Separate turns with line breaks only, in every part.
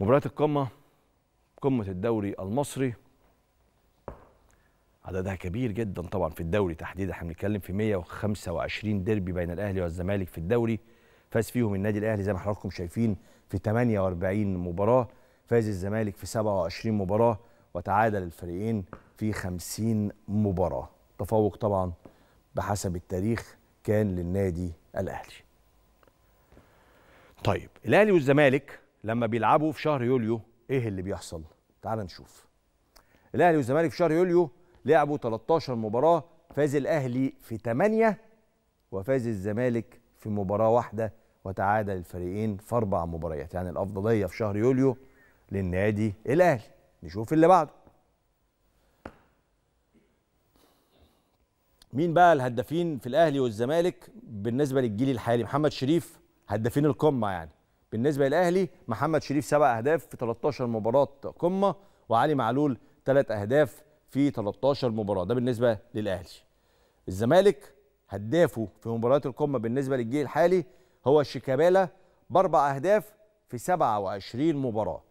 مباريات القمة قمة الدوري المصري عددها كبير جدا طبعا في الدوري تحديدا احنا بنتكلم في 125 ديربي بين الاهلي والزمالك في الدوري فاز فيهم النادي الاهلي زي ما حضراتكم شايفين في 48 مباراه فاز الزمالك في 27 مباراه وتعادل الفريقين في 50 مباراه تفوق طبعا بحسب التاريخ كان للنادي الاهلي طيب الاهلي والزمالك لما بيلعبوا في شهر يوليو ايه اللي بيحصل تعال نشوف الاهلي والزمالك في شهر يوليو لعبوا 13 مباراه فاز الاهلي في 8 وفاز الزمالك في مباراه واحده وتعادل الفريقين في اربع مباريات يعني الافضليه في شهر يوليو للنادي الاهلي نشوف اللي بعده مين بقى الهدافين في الاهلي والزمالك بالنسبه للجيل الحالي محمد شريف هدافين القمه يعني بالنسبه للاهلي محمد شريف سبع اهداف في 13 مباراه قمه وعلي معلول ثلاث اهداف في 13 مباراه ده بالنسبه للاهلي الزمالك هدافه في مباريات القمه بالنسبه للجيل الحالي هو شيكابالا باربع اهداف في 27 مباراه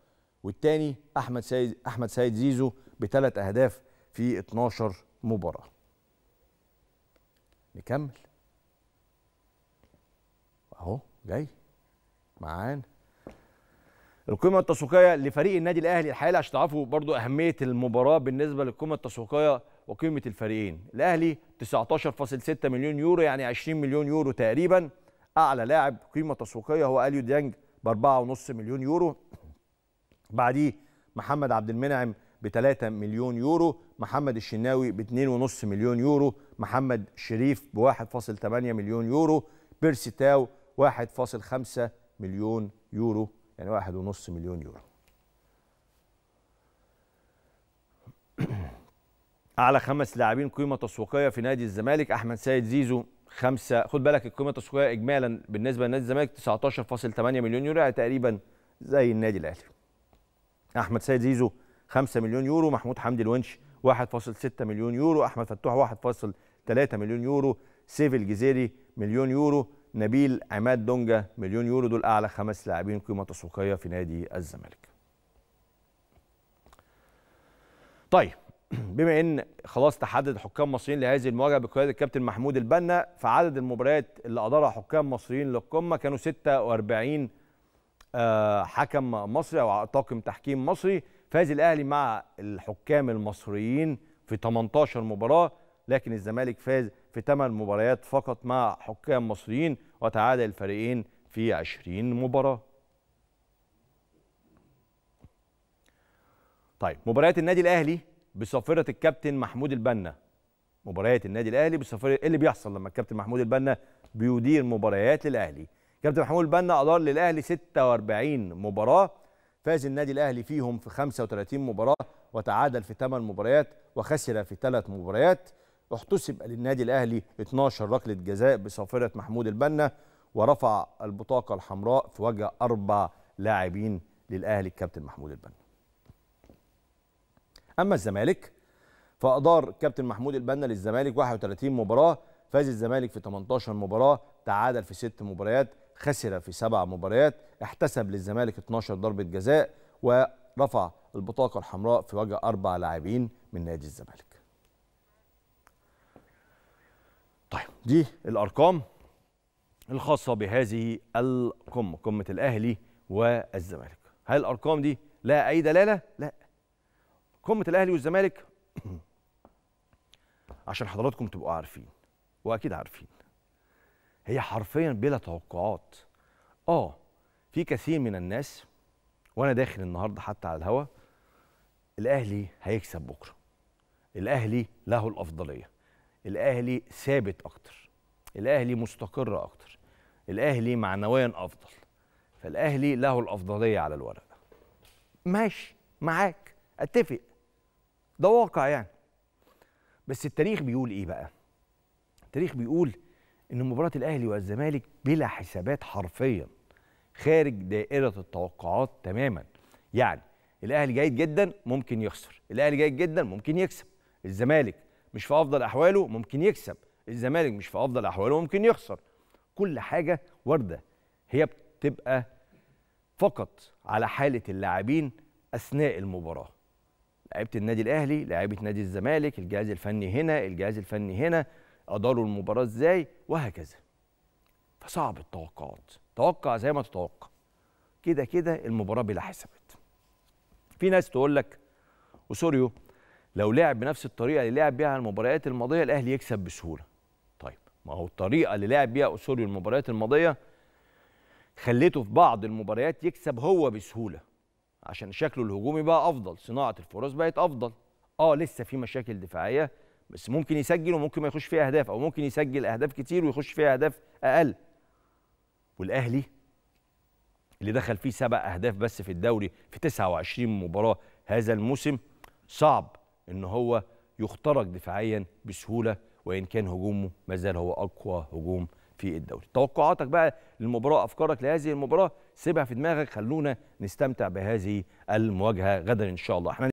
والثاني احمد سيد احمد سيد زيزو بثلاث اهداف في 12 مباراه نكمل اهو جاي معانا القيمه التسويقيه لفريق النادي الاهلي الحقيقه عشان تعرفوا برضو اهميه المباراه بالنسبه للقيمه التسويقيه وقيمه الفريقين الاهلي 19.6 مليون يورو يعني 20 مليون يورو تقريبا اعلى لاعب قيمه تسويقيه هو اليو ديانج ب 4.5 مليون يورو بعديه محمد عبد المنعم ب 3 مليون يورو محمد الشناوي ب 2.5 مليون يورو محمد شريف ب 1.8 مليون يورو بيرسي تاو 1.5 مليون يورو يعني واحد ونص مليون يورو اعلى خمس لاعبين قيمه تسويقيه في نادي الزمالك احمد سيد زيزو خمسه خد بالك القيمه التسويقيه اجمالا بالنسبه لنادي الزمالك 19.8 مليون يورو يعني تقريبا زي النادي الاهلي احمد سيد زيزو 5 مليون يورو محمود حمدي الونش 1.6 مليون يورو احمد فتوح 1.3 مليون يورو سيف الجزيري مليون يورو نبيل عماد دونجا مليون يورو دول اعلى خمس لاعبين قيمه تسويقيه في نادي الزمالك. طيب بما ان خلاص تحدد حكام مصريين لهذه المواجهه بقياده الكابتن محمود البنا فعدد المباريات اللي ادارها حكام مصريين للقمه كانوا 46 آه، حكم مصري او طاقم تحكيم مصري فاز الاهلي مع الحكام المصريين في 18 مباراه لكن الزمالك فاز في 8 مباريات فقط مع حكام مصريين وتعادل الفريقين في 20 مباراه طيب مباريات النادي الاهلي بصفرة الكابتن محمود البنا مباريات النادي الاهلي بصفرة ايه اللي بيحصل لما الكابتن محمود البنا بيدير مباريات للاهلي كابتن محمود البنا ادار للاهلي 46 مباراه فاز النادي الاهلي فيهم في 35 مباراه وتعادل في 8 مباريات وخسر في 3 مباريات احتسب للنادي الاهلي 12 ركله جزاء بصافره محمود البنا ورفع البطاقه الحمراء في وجه اربع لاعبين للاهلي الكابتن محمود البنا. اما الزمالك فادار كابتن محمود البنا للزمالك 31 مباراه فاز الزمالك في 18 مباراه تعادل في 6 مباريات خسر في 7 مباريات احتسب للزمالك 12 ضربه جزاء ورفع البطاقه الحمراء في وجه اربع لاعبين من نادي الزمالك طيب دي الارقام الخاصه بهذه القمه قمه الاهلي والزمالك هل الارقام دي لها اي دلاله لا قمه الاهلي والزمالك عشان حضراتكم تبقوا عارفين واكيد عارفين هي حرفيا بلا توقعات اه في كثير من الناس وانا داخل النهارده حتى على الهوا الاهلي هيكسب بكره الاهلي له الافضليه الاهلي ثابت اكتر الاهلي مستقر اكتر الاهلي معنويا افضل فالاهلي له الافضليه على الورق ماشي معاك اتفق ده واقع يعني بس التاريخ بيقول ايه بقى التاريخ بيقول ان مباراه الاهلي والزمالك بلا حسابات حرفيا خارج دائره التوقعات تماما يعني الاهلي جيد جدا ممكن يخسر الاهلي جيد جدا ممكن يكسب الزمالك مش في افضل احواله ممكن يكسب الزمالك مش في افضل احواله ممكن يخسر كل حاجه وارده هي بتبقى فقط على حاله اللاعبين اثناء المباراه لعيبه النادي الاهلي لعيبه نادي الزمالك الجهاز الفني هنا الجهاز الفني هنا اداروا المباراه ازاي وهكذا فصعب التوقعات توقع زي ما تتوقع كده كده المباراه بلا حسابات في ناس تقول لك وسوريو لو لعب بنفس الطريقه اللي لعب بيها المباريات الماضيه الاهلي يكسب بسهوله طيب ما هو الطريقه اللي لعب بيها اسوري المباريات الماضيه خليته في بعض المباريات يكسب هو بسهوله عشان شكله الهجومي بقى افضل صناعه الفرص بقت افضل اه لسه في مشاكل دفاعيه بس ممكن يسجل وممكن ما يخش فيها اهداف او ممكن يسجل اهداف كتير ويخش فيها اهداف اقل والاهلي اللي دخل فيه سبع اهداف بس في الدوري في 29 مباراه هذا الموسم صعب ان هو يخترق دفاعيا بسهوله وان كان هجومه ما زال هو اقوى هجوم في الدوري توقعاتك بقى للمباراه افكارك لهذه المباراه سيبها في دماغك خلونا نستمتع بهذه المواجهه غدا ان شاء الله احنا